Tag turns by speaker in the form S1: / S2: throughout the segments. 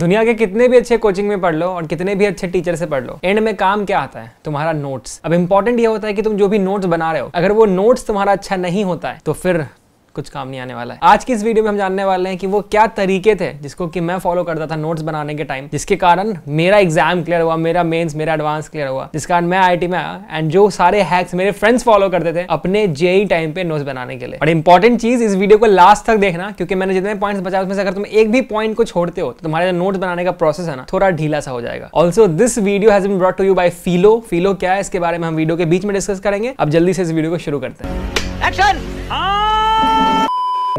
S1: दुनिया के कितने भी अच्छे कोचिंग में पढ़ लो और कितने भी अच्छे टीचर से पढ़ लो एंड में काम क्या आता है तुम्हारा नोट्स अब इंपॉर्टेंट ये होता है कि तुम जो भी नोट्स बना रहे हो अगर वो नोट्स तुम्हारा अच्छा नहीं होता है तो फिर कुछ काम नहीं आने वाला है आज की इस वीडियो में हम जानने वाले हैं कि वो क्या तरीके थे जिसको कि मैं फॉलो करता था नोट्स बनाने के टाइम जिसके कारण मेरा एग्जाम क्लियर हुआ मेरा मेंस मेरा एडवांस क्लियर हुआ जिस कारण मैं आई में आया एंड जो सारे हैक्स मेरे फ्रेंड्स फॉलो करते थे अपने जे टाइम पे नोट्स बनाने के लिए और इंपॉर्टेंट चीज इस वीडियो को लास्ट तक देखना क्योंकि मैंने जितने पॉइंट बचाए उसमें से अगर तुम एक भी पॉइंट को छोड़ते हो तो तुम्हारे नोट्स बनाने का प्रोसेस है ना थोड़ा ढीला सा हो जाएगा also this video has been brought to you by Filo Filo क्या है इसके बारे में हम वीडियो के बीच में डिस्कस करेंगे अब जल्दी से इस वीडियो को शुरू करते हैं action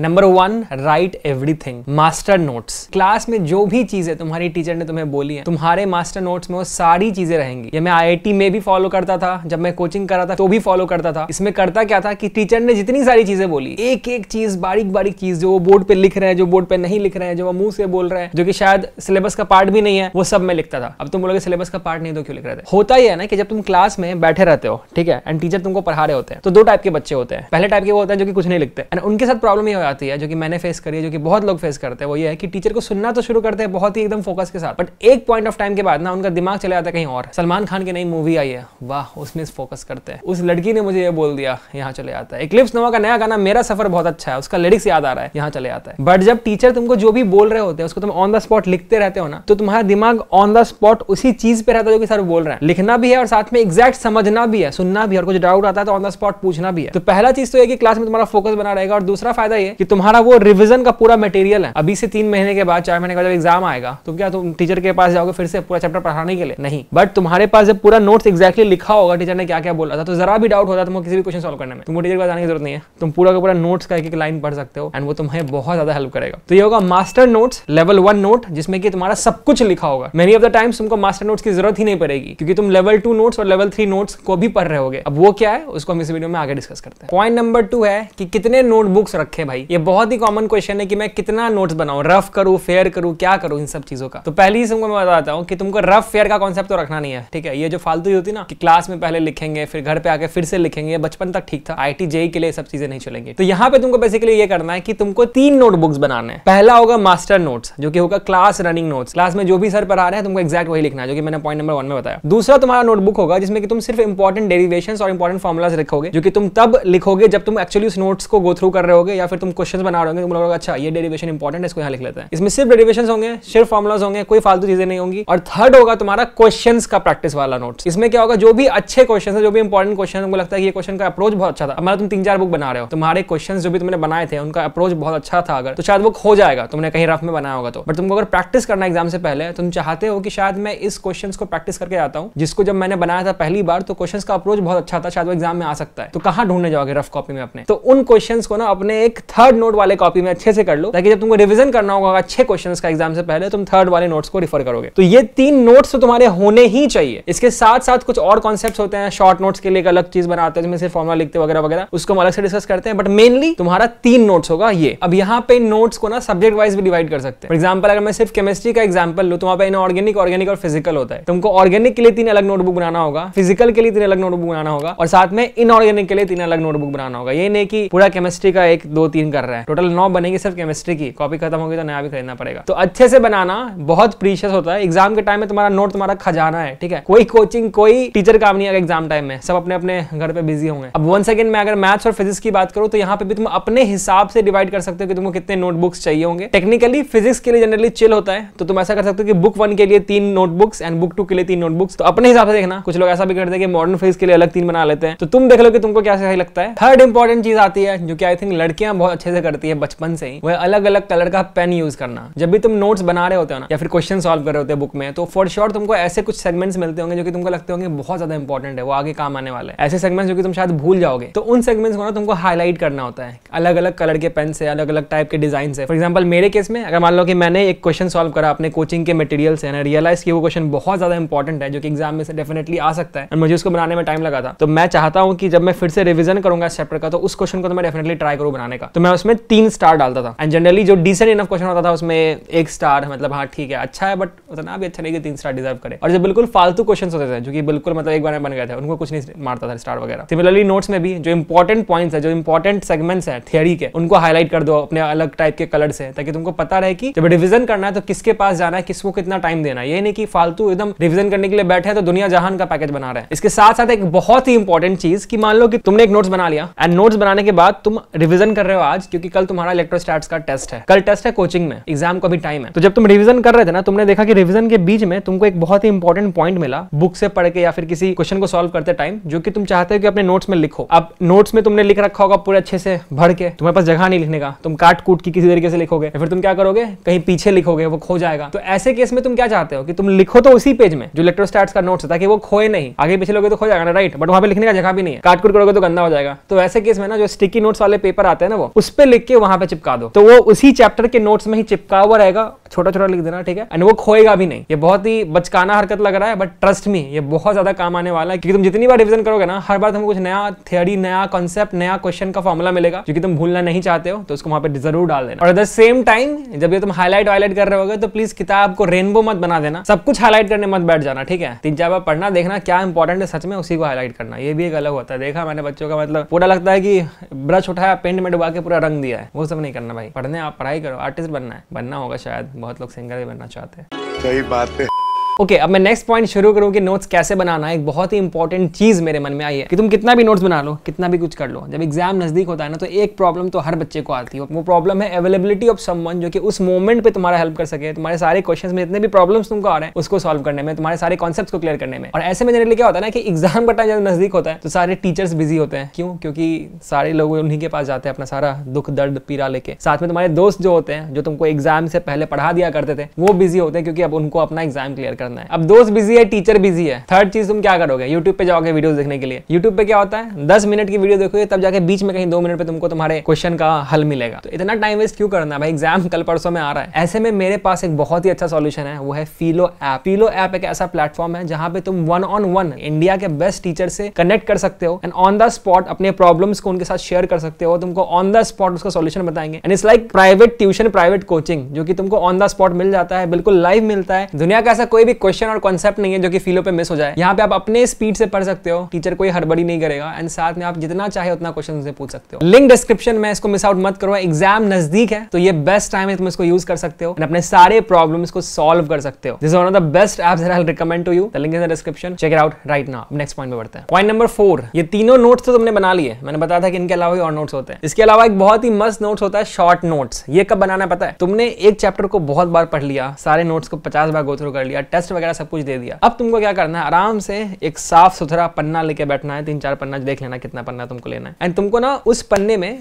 S1: number one write everything master notes class में जो भी चीजें तुम्हारी टीचर ने तुम्हें बोली है तुम्हारे मास्टर नोट्स में वो सारी चीजें रहेंगी ये मैं आईआईटी में भी फॉलो करता था जब मैं कोचिंग कर रहा था तो भी फॉलो करता था इसमें करता क्या था कि टीचर ने जितनी सारी चीजें बोली एक एक चीज बारीक बारीक चीज जो वो बोर्ड पे लिख रहे हैं जो बोर्ड पे नहीं लिख रहे हैं जो वो मुंह से बोल रहे हैं जो कि शायद सिलेबस का पार्ट भी नहीं है वो सब मैं लिखता था अब तुम बोलोगे सिलेबस का पार्ट नहीं तो क्यों लिख रहे थे होता ही है ना कि जब तुम क्लास में बैठे रहते हो ठीक है एंड टीचर तुमको पढ़ा रहे होते हैं तो दो टाइप के बच्चे होते हैं पहले टाइप के वो होते हैं जो कि कुछ नहीं लिखते एंड उनके साथ प्रॉब्लम ये आती है जो कि मैंने फेस करी है जो कि बहुत लोग फेस करते हैं वो ये है कि टीचर को सुनना तो शुरू करते हैं बहुत ही एकदम फोकस के साथ बट एक पॉइंट ऑफ टाइम के बाद ना उनका दिमाग चला जाता है कहीं और सलमान खान की नई मूवी आई है वाह उसमें फोकस करते हैं उस लड़की ने मुझे ये बोल दिया यहाँ चले आता है इक्लिप्स नवा का नया गाना मेरा सफर बहुत अच्छा है उसका लिरिक्स याद आ रहा है यहाँ चले आता है बट जब टीचर तुमको जो भी बोल रहे होते हैं उसको तुम ऑन द स्पॉट लिखते रहते हो ना तो तुम्हारा दिमाग ऑन द स्पॉट उसी चीज पे रहता है जो कि सर बोल रहे हैं लिखना भी है और साथ में एग्जैक्ट समझना भी है सुनना भी है और कुछ डाउट आता है तो ऑन द स्पॉट पूछना भी है तो पहला चीज तो है कि क्लास में तुम्हारा फोकस बना रहेगा और दूसरा फायदा ये कि तुम्हारा वो रिविजन का पूरा मटेरियल है अभी से तीन महीने के बाद चार महीने का जब एग्जाम आएगा तो क्या तुम टीचर के पास जाओगे फिर से पूरा चैप्टर पढ़ाने के लिए नहीं बट तुम्हारे पास जब पूरा नोट्स एक्जैक्टली लिखा होगा टीचर ने क्या क्या बोला था तो जरा भी डाउट होता तुमको किसी भी क्वेश्चन सोल्व करने में तुमको टीचर के पास जाने की जरूरत नहीं है तुम पूरा का पूरा नोट्स का एक लाइन पढ़ सकते हो एंड वो तुम्हें बहुत ज्यादा हेल्प करेगा तो ये होगा master notes level one note जिसमें कि तुम्हारा सब कुछ लिखा होगा मेनी ऑफ द टाइम्स तुमको मास्टर नोट्स की जरूरत ही नहीं पड़ेगी क्योंकि तुम लेवल टू नोट्स और लेवल थ्री नोट्स को भी पढ़ रहे होगे अब वो क्या है उसको हम इस वीडियो में आगे डिस्कस करते हैं पॉइंट नंबर टू है कि कितने नोटबुक्स रखे भाई भाई ये बहुत ही कॉमन क्वेश्चन है कि मैं कितना नोट्स बनाऊं रफ करूं फेयर करूं क्या करूं इन सब चीजों का तो पहले ही तुमको मैं बताता हूँ कि तुमको रफ फेयर का कॉन्सेप्ट तो रखना नहीं है ठीक है ये जो फालतू होती ना कि क्लास में पहले लिखेंगे फिर घर पे आके फिर से लिखेंगे बचपन तक ठीक था आई जेई e के लिए सब चीजें नहीं चलेंगे तो यहाँ पे तुमको बेसिकली ये करना है कि तुमको तीन नोटबुक्स बनाने हैं पहला होगा मास्टर नोट्स जो कि होगा क्लास रनिंग नोट्स क्लास में जो भी सर पढ़ा रहे हैं तुमको एक्जैक्ट वही लिखना है जो कि मैंने पॉइंट नंबर वन में बताया दूसरा तुम्हारा नोटबुक होगा जिसमें कि तुम सिर्फ इंपॉर्टेंट डेरिवेशन और इंपॉर्टेंट फॉर्मुलाज लिखोगे जो कि तुम तब लिखोगे जब तुम एक्चुअली उस नोट्स को गो थ्रू कर रहे होगे या फिर तुम क्वेश्चन बना रहे होंगे तो अच्छा ये डेरिवेशन इंपॉर्टेंट है इसको यहाँ लिख लेते हैं इसमें सिर्फ डेरिवेशन होंगे सिर्फ फॉर्मुलाज होंगे कोई फालतू चीजें नहीं होंगी और थर्ड होगा तुम्हारा क्वेश्चन का प्रैक्टिस वाला नोट इसमें क्या होगा जो भी अच्छे क्वेश्चन है जो भी इंपॉर्टेंट क्वेश्चन तुमको लगता है कि ये क्वेश्चन का अप्रोच बहुत अच्छा था हमारा तुम तीन चार बुक बना रहे हो तुम्हारे क्वेश्चन जो भी तुमने बनाए थे उनका अप्रोच बहुत अच्छा था अगर तो शायद वो हो जाएगा तुमने कहीं रफ में बनाया होगा तो बट तुमको अगर प्रैक्टिस करना एग्जाम से पहले तुम चाहते हो कि शायद मैं इस क्वेश्चन को प्रैक्टिस करके आता हूँ जिसको जब मैंने बनाया था पहली बार तो क्वेश्चन का अप्रोच बहुत अच्छा था शायद वो एग्जाम में आ सकता है तो कहाँ ढूंढने जाओगे रफ कॉपी में अपने तो उन क्वेश्चन को ना अपने एक थर्ड थर्ड नोट वाले कॉपी में अच्छे से कर लो ताकि जब तुमको रिविजन करना होगा अच्छे क्वेश्चन का एग्जाम से पहले तुम थर्ड वाले नोट्स को रिफर करोगे तो ये तीन नोट्स तो तुम्हारे होने ही चाहिए इसके साथ साथ कुछ और कॉन्सेप्ट होते हैं शॉर्ट नोट्स के लिए एक अलग चीज बनाते हैं जिसमें सिर्फ फॉर्मुला लिखते वगैरह वगैरह उसको हम अलग से डिस्कस करते हैं बट मेनली तुम्हारा तीन नोट्स होगा ये अब यहाँ पे नोट्स को ना सब्जेक्ट वाइज भी डिवाइड कर सकते हैं एग्जाम्पल अगर मैं सिर्फ केमिस्ट्री का एग्जाम्पल लू तो वहाँ इनऑर्गेनिक ऑर्गेनिक और फिजिकल होता है तुमको ऑर्गेनिक के लिए तीन अलग नोटबुक बनाना होगा फिजिकल के लिए तीन अलग नोटबुक बनाना होगा और साथ में इनऑर्गेनिक के लिए तीन अलग नोटबुक बनाना होगा ये नहीं कि पूरा केमिस्ट्री का एक दो तीन कर रहे हैं टोटल नौ बनेगी सिर्फ केमिस्ट्री की कॉपी खत्म होगी तो नया भी खरीदना पड़ेगा तो अच्छे से बनाना बहुत प्रीशियस होता है एग्जाम के टाइम में तुम्हारा नोट तुम्हारा खजाना है ठीक है कोई कोचिंग कोई टीचर काम नहीं आएगा एग्जाम टाइम में सब अपने अपने घर पे बिजी होंगे अब वन सेकंड में अगर मैथ्स और फिजिक्स की बात करूं तो यहाँ पे भी तुम अपने हिसाब से डिवाइड कर सकते हो कि तुमको कितने नोटबुक्स चाहिए होंगे टेक्निकली फिजिक्स के लिए जनरली चिल होता है तो तुम ऐसा कर सकते हो कि बुक वन के लिए तीन नोटबुक्स एंड बुक टू के लिए तीन नोटबुक्स तो अपने हिसाब से देखना कुछ लोग ऐसा भी करते हैं कि मॉडर्न फिजिक्स के लिए अलग तीन बना लेते हैं तो तुम देख लो कि तुमको क्या सही लगता है थर्ड इंपॉर्टेंट चीज आती है जो कि आई थिंक लड़कियां बहुत अच्छे से करती है बचपन से ही वह अलग अलग कलर का पेन यूज करना जब भी तुम नोट्स बना रहे होते हो ना या फिर क्वेश्चन सॉल्व कर रहे होते हैं बुक में तो फॉर श्योर तुमको ऐसे कुछ सेगमेंट्स मिलते होंगे जो कि तुमको लगते होंगे बहुत ज्यादा इंपॉर्टेंट है वो आगे काम आने वाले ऐसे सेगमेंट्स जो कि तुम शायद भूल जाओगे तो उन सेगमेंट्स को ना तुमको हाईलाइट करना होता है अलग अलग कलर के पेन से अलग अलग टाइप के डिजाइन से फॉर एग्जाम्पल मेरे केस में अगर मान लो कि मैंने एक क्वेश्चन सॉल्व करा अपने कोचिंग के मटेरियल से रियलाइज कि वो क्वेश्चन बहुत ज्यादा इंपॉर्टेंट है जो कि एग्जाम में से डेफिनेटली आ सकता है और मुझे उसको बनाने में टाइम लगा था तो मैं चाहता हूँ कि जब मैं फिर से रिविजन करूंगा इस चैप्टर का तो उस क्वेश्चन को तो मैं डेफिनेटली ट्राई करूँ बनाने का तो मैं उसमें तीन स्टार डालता था एंड जनरली जो डिसेंट इनफ क्वेश्चन होता था उसमें एक स्टार मतलब हाँ ठीक है अच्छा है बट उतना भी अच्छा नहीं कि तीन स्टार डिजर्व करे और जो बिल्कुल फालतू क्वेश्चन होते थे जो कि बिल्कुल मतलब एक बार में बन गए थे उनको कुछ नहीं मारता था स्टार वगैरह सिमिलरली नोट्स में भी जो इंपॉर्टेंट पॉइंट्स है जो इंपॉर्टेंट सेगमेंट्स है थियरी के उनको हाईलाइट कर दो अपने अलग टाइप के कलर से ताकि तुमको पता रहे कि जब रिविजन करना है तो किसके पास जाना है किसको कितना टाइम देना है ये नहीं कि फालतू एकदम रिविजन करने के लिए बैठे हैं तो दुनिया जहान का पैकेज बना रहे हैं इसके साथ साथ एक बहुत ही इंपॉर्टेंट चीज की मान लो कि तुमने एक नोट्स बना लिया एंड नोट्स बनाने के बाद तुम रिविजन कर रहे हो आज क्योंकि कल तुम्हारा इलेक्ट्रोस्टैट्स का टेस्ट है कल टेस्ट है कोचिंग में एग्जाम का भी टाइम है तो जब तुम रिविजन कर रहे थे ना तुमने देखा कि रिविजन के बीच में तुमको एक बहुत ही इंपॉर्टेंट पॉइंट मिला बुक से पढ़ के या फिर किसी क्वेश्चन को सॉल्व करते टाइम जो कि तुम चाहते हो कि अपने नोट्स में लिखो अब नोट्स में तुमने लिख रखा होगा पूरे अच्छे से भर के तुम्हारे पास जगह नहीं लिखने का तुम काट कूट की किसी तरीके से लिखोगे फिर तुम क्या करोगे कहीं पीछे लिखोगे वो खो जाएगा तो ऐसे केस में तुम क्या चाहते हो कि तुम लिखो तो उसी पेज में जो इलेक्ट्रोस्टैट्स का नोट्स है ताकि वो खोए नहीं आगे पीछे लोगे तो खो जाएगा ना राइट बट वहां पे लिखने का जगह भी नहीं है काट कूट करोगे तो गंदा हो जाएगा तो ऐसे केस में ना जो स्टिकी नोट्स वाले पेपर आते हैं ना वो उस पर लिख के वहां पे चिपका दो तो वो उसी चैप्टर के नोट्स में ही चिपका हुआ रहेगा छोटा छोटा लिख देना ठीक है एंड वो खोएगा भी नहीं ये बहुत ही बचकाना हरकत लग रहा है बट ट्रस्ट मी ये बहुत ज्यादा काम आने वाला है क्योंकि तुम जितनी बार रिविजन करोगे ना हर बार तुम्हें कुछ नया थियरी नया कॉन्सेप्ट नया क्वेश्चन का फॉर्मुला मिलेगा क्योंकि तुम भूलना नहीं चाहते हो तो उसको वहां पर जरूर डाल देना और एट द सेम टाइम जब ये तुम हाईलाइट वाईलाइट कर रहे होगे तो प्लीज किताब को रेनबो मत बना देना सब कुछ हाईलाइट करने मत बैठ जाना ठीक है तीन चार बार पढ़ना देखना क्या इंपॉर्टेंट है सच में उसी को हाईलाइट करना ये भी एक अलग होता है देखा मैंने बच्चों का मतलब पूरा लगता है कि ब्रश उठाया पेंट में डुबा के पूरा पूरा रंग दिया है वो सब नहीं करना भाई पढ़ने आप पढ़ाई करो आर्टिस्ट बनना है बनना होगा शायद बहुत लोग सिंगर भी बनना चाहते हैं सही बात है ओके okay, अब मैं नेक्स्ट पॉइंट शुरू करूँ कि नोट्स कैसे बनाना एक बहुत ही इंपॉर्टेंट चीज़ मेरे मन में आई है कि तुम कितना भी नोट्स बना लो कितना भी कुछ कर लो जब एग्जाम नज़दीक होता है ना तो एक प्रॉब्लम तो हर बच्चे को आती है वो प्रॉब्लम है अवेलेबिलिटी ऑफ समवन जो कि उस मोमेंट पर तुम्हारा हेल्प कर सके तुम्हारे सारे क्वेश्चन में जितने भी प्रॉब्लम तुमको आ रहे हैं उसको सॉल्व करने में तुम्हारे सारे कॉन्सेप्ट को क्लियर करने में और ऐसे में जनरली क्या होता है ना कि एग्जाम का टाइम जब नज़दीक होता है तो सारे टीचर्स बिजी होते हैं क्यों क्योंकि सारे लोग उन्हीं के पास जाते हैं अपना सारा दुख दर्द पीड़ा लेके साथ में तुम्हारे दोस्त जो होते हैं जो तुमको एग्जाम से पहले पढ़ा दिया करते थे वो बिजी होते हैं क्योंकि अब उनको अपना एग्जाम क्लियर करना करना है अब दोस्त बिजी है टीचर बिजी है थर्ड चीज तुम क्या करोगे यूट्यूब पे जाओगे वीडियो देखने के लिए यूट्यूब पे क्या होता है दस मिनट की वीडियो देखोगे तब जाके बीच में कहीं दो मिनट पे तुमको तुम्हारे क्वेश्चन का हल मिलेगा तो इतना टाइम वेस्ट क्यों करना भाई एग्जाम कल परसों में आ रहा है ऐसे में मेरे पास एक बहुत ही अच्छा सोल्यूशन है वो है फीलो ऐप फीलो ऐप एक ऐसा प्लेटफॉर्म है जहां पे तुम वन ऑन वन इंडिया के बेस्ट टीचर से कनेक्ट कर सकते हो एंड ऑन द स्पॉट अपने प्रॉब्लम्स को उनके साथ शेयर कर सकते हो तुमको ऑन द स्पॉट उसका सोल्यूशन बताएंगे and it's like private tuition private coaching जो कि तुमको ऑन द स्पॉट मिल जाता है बिल्कुल लाइव मिलता है दुनिया का ऐसा कोई भी भी क्वेश्चन और कॉन्सेप्ट नहीं है जो कि फिलो पे मिस हो जाए यहाँ पे आप अपने स्पीड से पढ़ सकते हो टीचर कोई हड़बड़ी नहीं करेगा एंड साथ में आप जितना चाहे उतना क्वेश्चन से पूछ सकते हो लिंक डिस्क्रिप्शन में इसको मिस आउट मत करो एग्जाम नजदीक है तो ये बेस्ट टाइम है तुम इसको यूज कर सकते हो एंड अपने सारे प्रॉब्लम को सॉल्व कर सकते हो this one of the best app recommend to you the link in the description check out right now next point पे बढ़ते हैं पॉइंट नंबर फोर ये तीनों नोट्स तो तुमने बना लिए मैंने बताया था कि इनके अलावा और नोट्स होते हैं इसके अलावा एक बहुत ही मस्त नोट्स होता है शॉर्ट नोट्स ये कब बनाना पता है तुमने एक चैप्टर को बहुत बार पढ़ लिया सारे नोट्स को पचास बार गो थ्रू कर लिया टेस्ट टेस्ट वगैरह सब कुछ दे दिया अब तुमको क्या करना है आराम से एक साफ सुथरा पन्ना लेके बैठना है तीन चार पन्ना देख लेना कितना पन्ना तुमको लेना है एंड तुमको ना उस पन्ने में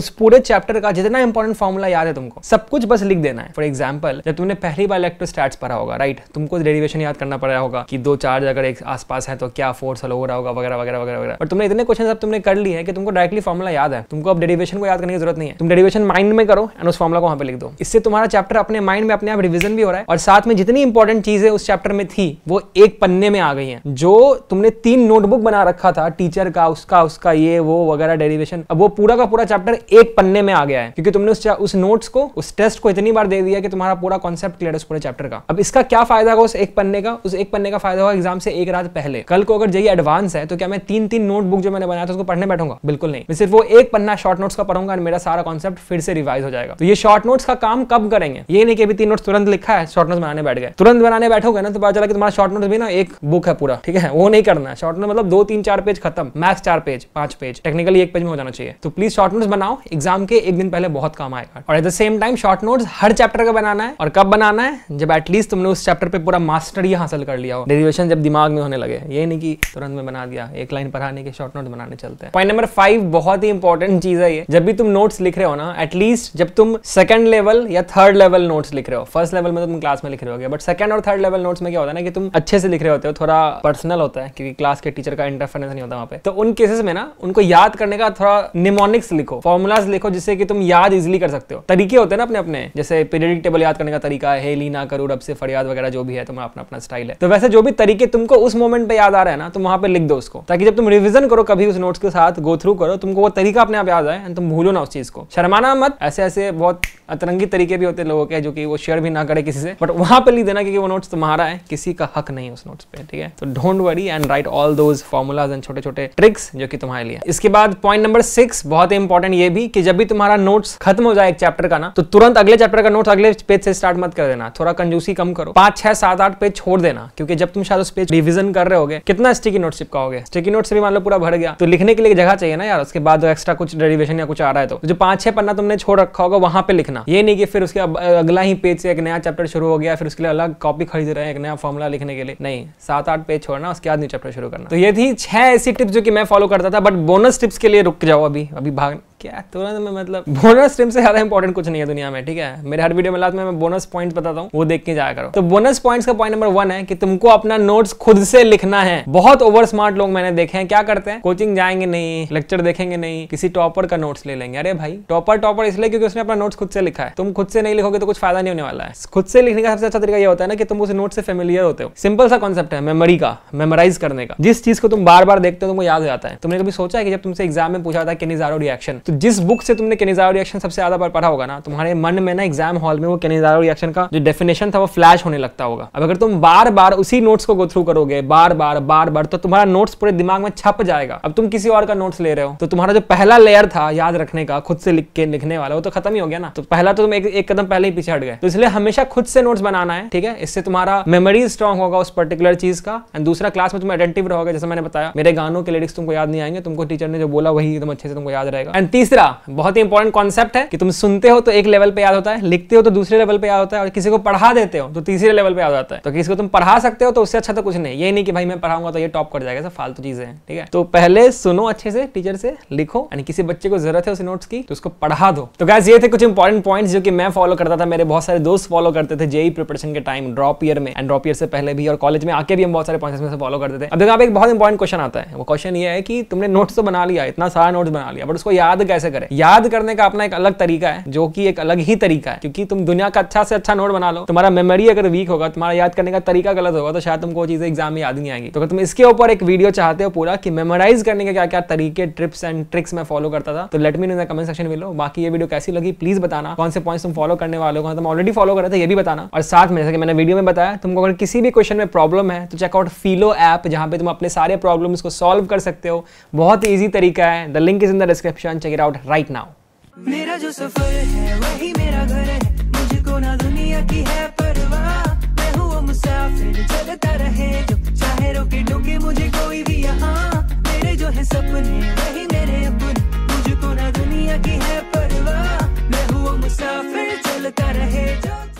S1: उस पूरे चैप्टर का जितना इंपॉर्टेंट फॉर्मुला याद है तुमको सब कुछ बस लिख देना है फॉर एग्जाम्पल जब तुमने पहली बार इलेक्ट्रो स्टार्ट पढ़ा होगा राइट तुमको डेरिवेशन याद करना पड़ा होगा कि दो चार्ज अगर एक आसपास है तो क्या फोर्स हो रहा होगा वगैरह वगैरह वगैरह वगैरह और तुमने इतने क्वेश्चन सब तुमने कर लिए हैं कि तुमको डायरेक्टली फॉर्मुला याद है तुमको अब डेरिवेशन को याद करने की जरूरत नहीं है तुम डेरिवेशन माइंड में करो एंड उस फॉर्मुला को वहां पे लिख दो इससे तुम्हारा चैप्टर अपने माइंड में अपने आप रिविजन भी हो रहा है और साथ में जितनी इंपॉर्टेंट चीज है उस चैप्टर में थी वो एक पन्ने में आ गई है जो तुमने तीन नोटबुक बना रखा था टीचर का उसका उसका ये वो वगैरह डेरिवेशन अब वो पूरा का पूरा चैप्टर एक पन्ने में आ गया है क्योंकि तुमने उस उस नोट्स को उस टेस्ट को इतनी बार दे दिया कि तुम्हारा पूरा कॉन्सेप्ट क्लियर है उस पूरे चैप्टर का अब इसका क्या फायदा होगा उस एक पन्ने का उस एक पन्ने का फायदा होगा एग्जाम से एक रात पहले कल को अगर जी एडवांस है तो क्या मैं तीन तीन नोटबुक जो मैंने बनाया था उसको पढ़ने बैठूंगा बिल्कुल नहीं मैं सिर्फ वो एक पन्ना शॉर्ट नोट्स का पढ़ूंगा और मेरा सारा कॉन्सेप्ट फिर से रिवाइज हो जाएगा तो ये शॉर्ट नोट्स का काम कब करेंगे ये नहीं कि अभी तीन नोट्स तुरंत लिखा है शॉर्ट नोट्स बनाने बैठ गए तुरंत बनाने बैठो बैठोगे ना तो पता चला कि तुम्हारा शॉर्ट नोट भी ना एक बुक है पूरा ठीक है वो नहीं करना है शॉर्ट नोट मतलब दो तीन चार पेज खत्म मैक्स चार पेज पांच पेज टेक्निकली एक पेज में हो जाना चाहिए तो प्लीज शॉर्ट नोट्स बनाओ एग्जाम के एक दिन पहले बहुत काम आएगा और at the same time short notes हर चैप्टर का बनाना है और कब बनाना है जब एटलीस्ट तुमने उस चैप्टर पर पूरा मास्टरी हासिल कर लिया हो डेरिवेशन जब दिमाग में होने लगे ये नहीं कि तुरंत में बना दिया एक लाइन पढ़ाने के शॉर्ट नोट बनाने चलते हैं पॉइंट नंबर फाइव बहुत ही इंपॉर्टेंट चीज है ये जब भी तुम नोट्स लिख रहे हो ना एटलीस्ट जब तुम सेकंड लेवल या थर्ड लेवल नोट्स लिख रहे हो फर्स्ट लेवल में तो तुम क्लास में लिख रहे हो बट सेकंड और थर्ड लेवल लेवल नोट्स में क्या होता है ना कि तुम अच्छे से लिख रहे होते हो थोड़ा पर्सनल होता है क्योंकि क्लास के टीचर का इंटरफेरेंस नहीं होता वहाँ पे तो उन केसेस में ना उनको याद करने का थोड़ा निमोनिक्स लिखो फॉर्मुलाज लिखो जिससे कि तुम याद इजिली कर सकते हो तरीके होते हैं ना अपने अपने जैसे पीरियडिक टेबल याद करने का तरीका है ली ना करू रब से फरियाद वगैरह जो भी है तुम्हारा अपना अपना स्टाइल है तो वैसे जो भी तरीके तुमको उस मोमेंट पे याद आ रहा है ना तुम वहाँ पर लिख दो उसको ताकि जब तुम रिविजन करो कभी उस नोट्स के साथ गो थ्रू करो तुमको वो तरीका अपने आप याद आए तुम भूलो ना उस चीज को शर्माना मत ऐसे ऐसे बहुत अतरंगी तरीके भी होते हैं लोगों के जो कि वो शेयर भी ना करे किसी से बट वहां पर लिख देना क्योंकि वो नोट्स तुम्हारे तुम्हारा है किसी का हक नहीं उस नोट्स पे ठीक है तो don't worry and write all those formulas and छोटे छोटे ट्रिक्स जो कि तुम्हारे लिए इसके बाद पॉइंट नंबर सिक्स बहुत इंपॉर्टेंट ये भी कि जब भी तुम्हारा नोट्स खत्म हो जाए एक चैप्टर का ना तो तुरंत अगले चैप्टर का नोट्स अगले पेज से स्टार्ट मत कर देना थोड़ा कंजूसी कम करो पांच छह सात आठ पेज छोड़ देना क्योंकि जब तुम शायद उस पेज रिविजन कर रहे हो कितना स्टिकी नोट चिपकाओगे स्टिकी नोट से भी मान लो पूरा भर गया तो लिखने के लिए जगह चाहिए ना यार उसके बाद एक्स्ट्रा कुछ डेरिवेशन या कुछ आ रहा है तो जो पांच छह पन्ना तुमने छोड़ रखा होगा वहां पे लिखना ये नहीं कि फिर उसके अगला ही पेज से एक नया चैप्टर शुरू हो गया फिर उसके लिए अलग कॉपी खरीद रहे हैं एक नया फॉर्मूला लिखने के लिए नहीं सात आठ पेज छोड़ना उसके बाद नीचे चैप्टर शुरू करना तो ये थी छह ऐसी टिप्स जो कि मैं फॉलो करता था बट बोनस टिप्स के लिए रुक जाओ अभी अभी भाग क्या तुरंत में मतलब बोनस स्ट्रीम से ज्यादा इंपॉर्टेंट कुछ नहीं है दुनिया में ठीक है मेरे हर वीडियो में लास्ट में मैं बोनस पॉइंट्स बताता हूँ वो देख के जाया करो तो बोनस पॉइंट्स का पॉइंट नंबर वन है कि तुमको अपना नोट्स खुद से लिखना है बहुत ओवर स्मार्ट लोग मैंने देखे हैं क्या करते हैं कोचिंग जाएंगे नहीं लेक्चर देखेंगे नहीं किसी टॉपर का नोट्स ले लेंगे अरे भाई टॉपर टॉपर इसलिए क्योंकि उसने अपना नोट्स खुद से लिखा है तुम खुद से नहीं लिखोगे तो कुछ फायदा नहीं होने वाला है खुद से लिखने का सबसे अच्छा तरीका यह होता है ना कि तुम उस नोट से फेमिलियर होते हो सिंपल सा कॉन्सेप्ट है मेमोरी का मेमोराइज करने का जिस चीज को तुम बार बार देखते हो तुमको याद हो जाता है तुमने कभी सोचा है कि जब तुमसे एग्जाम में पूछा था कि निजारो रिएक्शन तो जिस बुक से तुमने केनेजारो रिएक्शन सबसे ज्यादा बार पढ़ा होगा ना तुम्हारे मन में ना एग्जाम हॉल में वो केनेजारो रिएक्शन का जो डेफिनेशन था वो फ्लैश होने लगता होगा अब अगर तुम बार बार उसी नोट्स को गो थ्रू करोगे बार बार बार बार तो तुम्हारा नोट्स पूरे दिमाग में छप जाएगा अब तुम किसी और का नोट्स ले रहे हो तो तुम्हारा जो पहला लेयर था याद रखने का खुद से लिख के लिखने वाला वो तो खत्म ही हो गया ना तो पहला तो तुम एक, एक कदम पहले ही पीछे हट गए तो इसलिए हमेशा खुद से नोट्स बनाना है ठीक है इससे तुम्हारा मेमोरी स्ट्रॉन्ग होगा उस पर्टिकुलर चीज का एंड दूसरा क्लास में तुम अटेंटिव रहोगे जैसे मैंने बताया मेरे गानों के लिरिक्स तुमको याद नहीं आएंगे तुमको टीचर ने जो बोला वही एकदम अच्छे से तुमको याद रहेगा एंड तीसरा बहुत ही इंपॉर्टेंट कॉन्सेप्ट है कि तुम सुनते हो तो एक लेवल पे याद होता है लिखते हो तो दूसरे लेवल पे याद होता है और किसी को पढ़ा देते हो तो तीसरे लेवल पे याद होता है तो किसी को तुम पढ़ा सकते हो तो उससे अच्छा तो कुछ नहीं ये नहीं कि भाई मैं पढ़ाऊंगा तो ये टॉप कर जाएगा सब फालतू चीजें हैं ठीक है तो पहले सुनो अच्छे से टीचर से लिखो यानी किसी बच्चे को जरूरत है उस नोट्स की तो उसको पढ़ा दो तो गैस ये थे कुछ इंपॉर्टेंट पॉइंट्स जो कि मैं फॉलो करता था मेरे बहुत सारे दोस्त फॉलो करते थे जेई प्रिपरेशन e e के टाइम ड्रॉप ईयर में एंड ड्रॉप ईयर से पहले भी और कॉलेज में आके भी हम बहुत सारे पॉइंट्स में फॉलो करते थे अब देखो आप एक बहुत इंपॉर्टेंट क्वेश्चन आता है वो क्वेश्चन ये है कि तुमने नोट्स तो बना लिया इतना सारा नोट्स बना लिया बट उसको याद कैसे करें याद करने का अपना एक अलग तरीका है जो कि एक अलग ही तरीका है क्योंकि तुम दुनिया का अच्छा से अच्छा नोट बना लो तुम्हारा मेमोरी अगर वीक होगा तुम्हारा याद करने का तरीका गलत होगा तो शायद तुमको चीजें एग्जाम में याद नहीं आएंगी तो अगर तुम इसके ऊपर एक वीडियो चाहते हो पूरा कि मेमोराइज करने के क्या क्या तरीके ट्रिप्स एंड ट्रिक्स मैं फॉलो करता था तो let me in comment section में लो बाकी ये वीडियो कैसी लगी प्लीज बताना कौन से पॉइंट्स तुम फॉलो करने वाले हो तुम ऑलरेडी फॉलो कर रहे थे ये भी बताना और साथ में जैसे कि मैंने वीडियो में बताया तुमको अगर किसी भी क्वेश्चन में प्रॉब्लम है तो चेकआउट फीलो ऐप जहां पे तुम अपने सारे प्रॉब्लम्स को सॉल्व कर सकते हो बहुत ईजी तरीका है the link is in the description check it out right now. मेरा जो सफर है वही मेरा घर है मुझको ना दुनिया की है परवाह मैं हूँ वो मुसाफिर चलता रहे जो चाहे रोके टोके मुझे कोई भी यहाँ मेरे जो है सपने वही मेरे अपने मुझको ना दुनिया की है परवाह मैं हूँ वो मुसाफिर चलता रहे जो